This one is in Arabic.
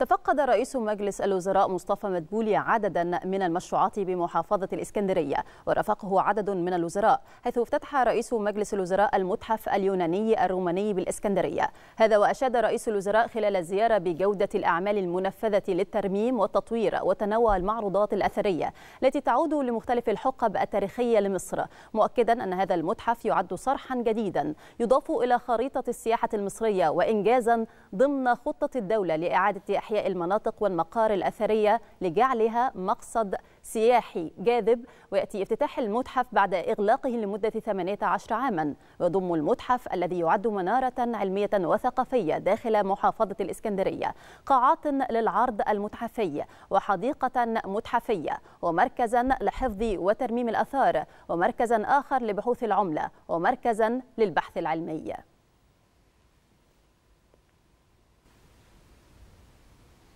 تفقد رئيس مجلس الوزراء مصطفى مدبولي عددا من المشروعات بمحافظة الإسكندرية ورافقه عدد من الوزراء حيث افتتح رئيس مجلس الوزراء المتحف اليوناني الروماني بالإسكندرية هذا وأشاد رئيس الوزراء خلال الزيارة بجودة الأعمال المنفذة للترميم والتطوير وتنوع المعروضات الأثرية التي تعود لمختلف الحقب التاريخية لمصر مؤكدا أن هذا المتحف يعد صرحا جديدا يضاف إلى خريطة السياحة المصرية وإنجازا ضمن خطة الدولة لإعادة إحياء المناطق والمقار الأثرية لجعلها مقصد سياحي جاذب ويأتي افتتاح المتحف بعد إغلاقه لمدة 18 عاما ويضم المتحف الذي يعد منارة علمية وثقافية داخل محافظة الإسكندرية قاعات للعرض المتحفي وحديقة متحفية ومركزا لحفظ وترميم الأثار ومركزا آخر لبحوث العملة ومركزا للبحث العلمي